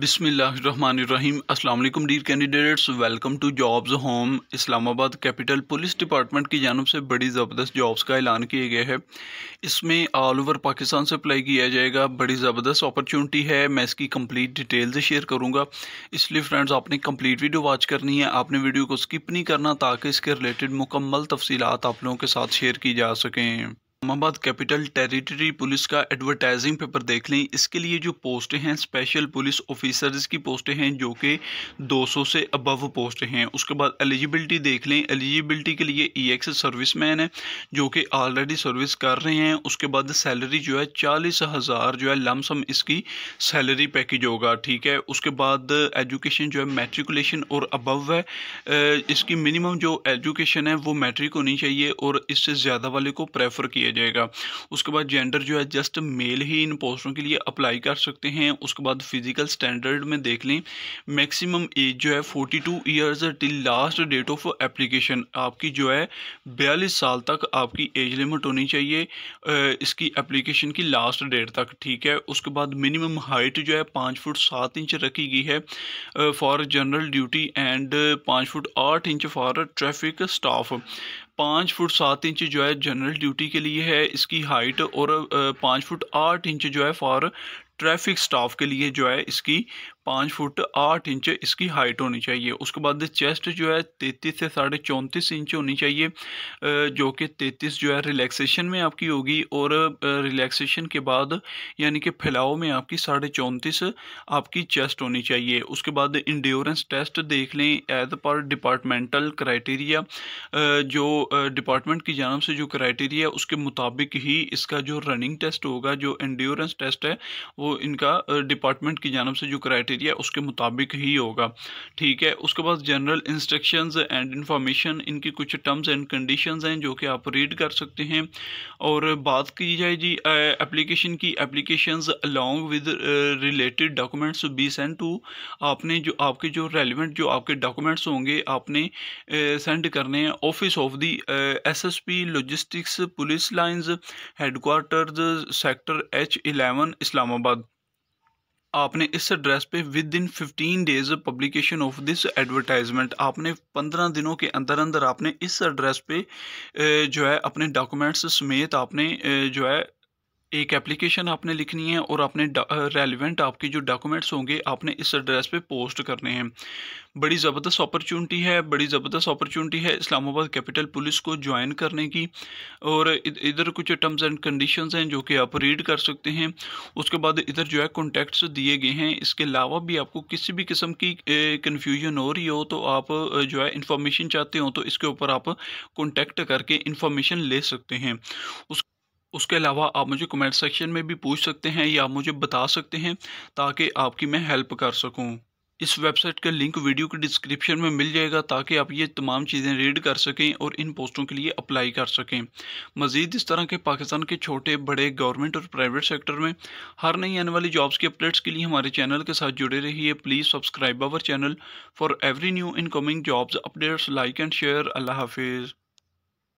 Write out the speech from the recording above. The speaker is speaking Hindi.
बिसमीम अल्लाम dear candidates welcome to jobs home Islamabad capital police department की जानब से बड़ी ज़बरदस्त जॉब्स का ऐलान किया गया है इसमें ऑल ओवर पाकिस्तान से अप्लाई किया जाएगा बड़ी ज़बरदस्त अपॉर्चुनिटी है मैं इसकी कंप्लीट डिटेल्स शेयर करूँगा इसलिए फ्रेंड्स आपने कम्प्लीट वीडियो वॉच करनी है आपने वीडियो को स्किप नहीं करना ताकि इसके रिलेटेड मुकम्मल तफसीत आप लोगों के साथ शेयर की जा सकें इस्लामाबाद कैपिटल टेरिटरी पुलिस का एडवर्टाइजिंग पेपर देख लें इसके लिए जो पोस्टें हैं स्पेशल पुलिस ऑफिसर्स की पोस्टें हैं जो कि 200 से अबव पोस्ट हैं उसके बाद एलिजिबिलिटी देख लें एलिजिबिलिटी के लिए ई एक्स सर्विस मैन है जो कि ऑलरेडी सर्विस कर रहे हैं उसके बाद सैलरी जो है चालीस हज़ार जो है लमसम इसकी सैलरी पैकेज होगा ठीक है उसके बाद एजुकेशन जो है मेट्रिकुलेशन और अबव है इसकी मिनिमम जो एजुकेशन है वो मैट्रिक होनी चाहिए और इससे ज़्यादा वाले को प्रेफर किया जाएगा उसके बाद जेंडर जो है जस्ट मेल ही इन पोस्टों के लिए अप्लाई कर सकते हैं उसके बाद फिजिकल स्टैंडर्ड में देख लें मैक्सिमम एज जो है forty two years till last date of application आपकी जो है बयालीस साल तक आपकी एज लिमिट होनी चाहिए इसकी एप्लीकेशन की लास्ट डेट तक ठीक है उसके बाद मिनिमम हाइट जो है पाँच फुट सात इंच रखी गई है फॉर जनरल ड्यूटी एंड पाँच फुट आठ इंच फॉर ट्रैफिक स्टाफ पाँच फुट सात इंच जो है जनरल ड्यूटी के लिए है इसकी हाइट और पाँच फुट आठ इंच जो है फॉर ट्रैफिक स्टाफ के लिए जो है इसकी पाँच फुट आठ इंच इसकी हाइट होनी चाहिए उसके बाद चेस्ट जो है तैतीस से साढ़े चौंतीस इंच होनी चाहिए जो कि तैतीस जो है रिलैक्सेशन में आपकी होगी और रिलैक्सेशन के बाद यानी कि फैलाव में आपकी साढ़े चौंतीस आपकी चेस्ट होनी चाहिए उसके बाद इंड्योरेंस टेस्ट देख लें एज पर डिपार्टमेंटल क्राइटेरिया जो डिपार्टमेंट की जानव से जो क्राइटेरिया उसके मुताबिक ही इसका जो रनिंग टेस्ट होगा जो इंड्योरेंस टेस्ट है वो इनका डिपार्टमेंट की जानब से जो क्राइटेरिया क्राइटेरिया उसके मुताबिक ही होगा ठीक है उसके बाद जनरल इंस्ट्रक्शन एंड इंफॉर्मेशन इनकी कुछ टर्म्स एंड कंडीशन हैं जो कि आप रीड कर सकते हैं और बात की जाए जी एप्लीकेशन की application along with related documents be send to आपने जो आपके जो रेलिवेंट जो आपके डॉक्यूमेंट्स होंगे आपने सेंड करने हैं office of the S S P logistics police lines headquarters sector H eleven Islamabad आपने इस एड्रेस पे within fifteen days publication of this advertisement आपने पंद्रह दिनों के अंदर अंदर आपने इस एड्रेस पे जो है अपने डॉक्यूमेंट्स समेत आपने जो है एक एप्लीकेशन आपने लिखनी है और अपने रेलिवेंट आपके जो डॉक्यूमेंट्स होंगे आपने इस एड्रेस पे पोस्ट करने हैं बड़ी ज़बरदस्त अपॉर्चुनिटी है बड़ी ज़बरदस्त अपॉर्चुनिटी है इस्लामाबाद कैपिटल पुलिस को ज्वाइन करने की और इधर कुछ टर्म्स एंड कंडीशंस हैं जो कि आप रीड कर सकते हैं उसके बाद इधर जो है कॉन्टैक्ट्स दिए गए हैं इसके अलावा भी आपको किसी भी किस्म की कन्फ्यूजन हो रही हो तो आप जो है इन्फॉर्मेशन चाहते हो तो इसके ऊपर आप कॉन्टैक्ट करके इन्फॉर्मेशन ले सकते हैं उस उसके अलावा आप मुझे कमेंट सेक्शन में भी पूछ सकते हैं या मुझे बता सकते हैं ताकि आपकी मैं हेल्प कर सकूँ इस वेबसाइट का लिंक वीडियो के डिस्क्रिप्शन में मिल जाएगा ताकि आप ये तमाम चीज़ें रीड कर सकें और इन पोस्टों के लिए अप्लाई कर सकें मज़ीद इस तरह के पाकिस्तान के छोटे बड़े गवर्नमेंट और प्राइवेट सेक्टर में हर नई आने वाली जॉब्स की अपडेट्स के लिए हमारे चैनल के साथ जुड़े रहिए please subscribe our channel for every new incoming jobs updates like and share अल्लाह हाफिज़